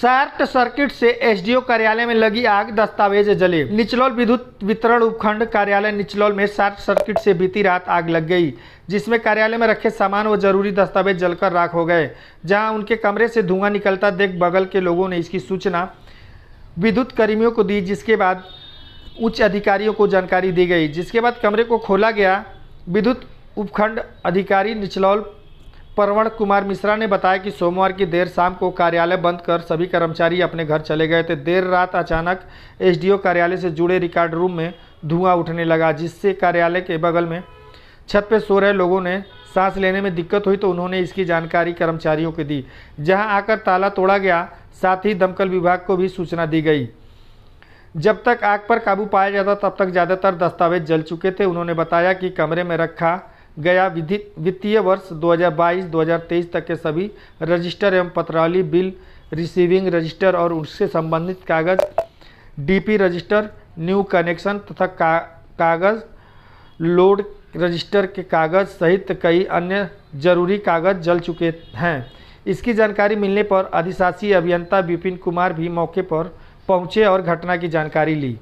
short circuit से SDO कार्यालय में लगी आग दस्तावेज जले निचलौल विद्युत वितरण उपखंड कार्यालय निचलौल में शार्ट सर्किट से बीती रात आग लग गई जिसमें कार्यालय में रखे सामान व जरूरी दस्तावेज जलकर राख हो गए जहां उनके कमरे से धुआं निकलता देख बगल के लोगों ने इसकी सूचना विद्युत कर्मियों को दी जिसके बाद उच्च अधिकारियों को जानकारी दी गई जिसके बाद कमरे को खोला गया विद्युत उपखंड अधिकारी निचलौल परवण कुमार मिश्रा ने बताया कि सोमवार की देर शाम को कार्यालय बंद कर सभी कर्मचारी अपने घर चले गए थे देर रात अचानक एसडीओ कार्यालय से जुड़े रिकॉर्ड रूम में धुआं उठने लगा जिससे कार्यालय के बगल में छत पर सो रहे लोगों ने सांस लेने में दिक्कत हुई तो उन्होंने इसकी जानकारी कर्मचारियों को दी जहां आकर ताला तोड़ा गया साथ ही दमकल विभाग को भी सूचना दी गई जब तक आग पर काबू पाया जाता तब तक ज़्यादातर दस्तावेज जल चुके थे उन्होंने बताया कि कमरे में रखा गया वित्तीय वर्ष 2022-2023 तक के सभी रजिस्टर एवं पत्रावली बिल रिसीविंग रजिस्टर और उससे संबंधित कागज डीपी रजिस्टर न्यू कनेक्शन तथा का, कागज लोड रजिस्टर के कागज सहित कई अन्य जरूरी कागज जल चुके हैं इसकी जानकारी मिलने पर अधिशासी अभियंता विपिन कुमार भी मौके पर पहुंचे और घटना की जानकारी ली